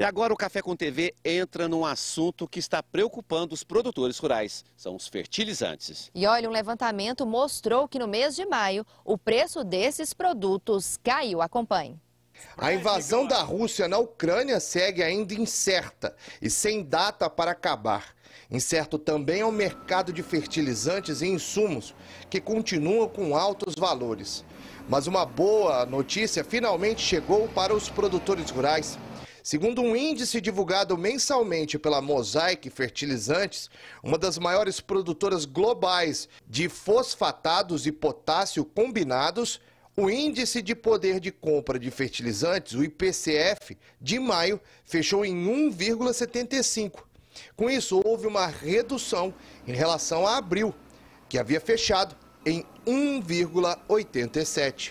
E agora o Café com TV entra num assunto que está preocupando os produtores rurais, são os fertilizantes. E olha, um levantamento mostrou que no mês de maio o preço desses produtos caiu. Acompanhe. A invasão da Rússia na Ucrânia segue ainda incerta e sem data para acabar. Incerto também é o mercado de fertilizantes e insumos, que continuam com altos valores. Mas uma boa notícia finalmente chegou para os produtores rurais. Segundo um índice divulgado mensalmente pela Mosaic Fertilizantes, uma das maiores produtoras globais de fosfatados e potássio combinados, o índice de poder de compra de fertilizantes, o IPCF, de maio fechou em 1,75. Com isso, houve uma redução em relação a abril, que havia fechado em 1,87.